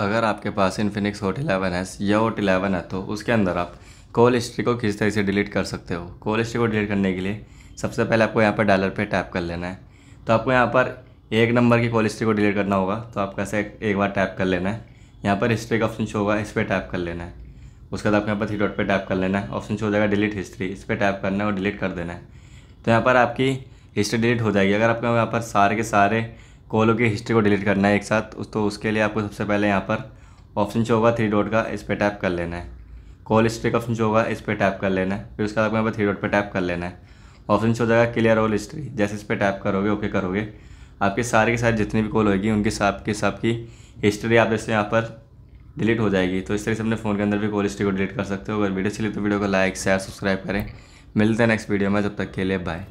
अगर आपके पास इन्फिनिक्स होट इलेवन है या होट इलेवन है तो उसके अंदर आप कॉल हिस्ट्री को किस तरह से डिलीट कर सकते हो कॉल हिस्ट्री को डिलीट करने के लिए सबसे पहले आपको यहाँ पर डॉलर पे टैप कर लेना है तो आपको यहाँ पर एक नंबर की कॉल हिस्ट्री को डिलीट करना होगा तो आप कैसे एक बार टैप कर लेना है यहाँ पर हिस्ट्री का ऑप्शन शो होगा इस पर टैप कर लेना है उसके बाद आपको यहाँ पर थ्री डॉट पर टैप कर लेना है ऑप्शन शो हो जाएगा डिलीट हिस्ट्री इस पर टैप करना है और डिलीट कर देना है तो यहाँ पर आपकी हिस्ट्री डिलीट हो जाएगी अगर आपको यहाँ पर सारे के सारे कॉलों की हिस्ट्री को डिलीट करना है एक साथ उस तो उसके लिए आपको सबसे पहले यहाँ पर ऑप्शन शो होगा थ्री डॉट का इस पर टैप कर लेना है कॉल हिस्ट्री का ऑप्शन शो होगा इस पर टैप कर लेना है फिर उसके बाद यहाँ पर थ्री डॉट पर टैप कर लेना है ऑप्शन शो हो जाएगा क्लियर ऑल हिस्ट्री जैसे इस पर टैप करोगे ओके करोगे आपके सारे के सारे जितनी भी कॉल होगी उनके हिसाब के साथ की हिस्ट्री आप जैसे यहाँ पर डिलीट हो जाएगी तो इस तरह से अपने फ़ोन के अंदर भी कॉल हिस्ट्री को डिलीट कर सकते हो अगर वीडियो चली तो वीडियो को लाइक शेयर सब्सक्राइब करें मिलते हैं नेक्स्ट वीडियो में जब तक के लिए बाय